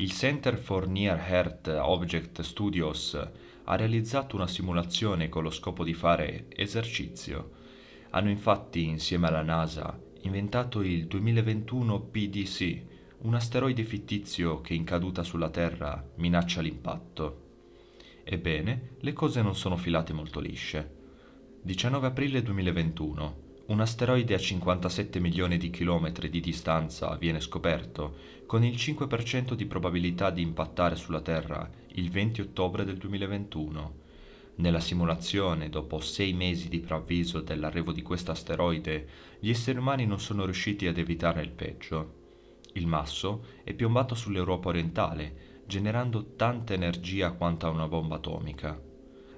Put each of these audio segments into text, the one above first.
Il Center for Near Earth Object Studios ha realizzato una simulazione con lo scopo di fare esercizio. Hanno infatti, insieme alla NASA, inventato il 2021 PDC, un asteroide fittizio che in caduta sulla Terra minaccia l'impatto. Ebbene, le cose non sono filate molto lisce. 19 aprile 2021 un asteroide a 57 milioni di chilometri di distanza viene scoperto con il 5% di probabilità di impattare sulla Terra il 20 ottobre del 2021. Nella simulazione, dopo sei mesi di preavviso dell'arrivo di questo asteroide, gli esseri umani non sono riusciti ad evitare il peggio. Il masso è piombato sull'Europa orientale, generando tanta energia quanto a una bomba atomica.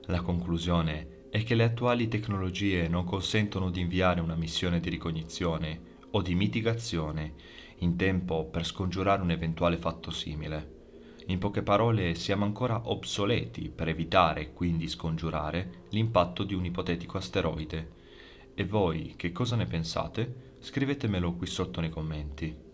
La conclusione è è che le attuali tecnologie non consentono di inviare una missione di ricognizione o di mitigazione in tempo per scongiurare un eventuale fatto simile. In poche parole, siamo ancora obsoleti per evitare, e quindi scongiurare, l'impatto di un ipotetico asteroide. E voi che cosa ne pensate? Scrivetemelo qui sotto nei commenti.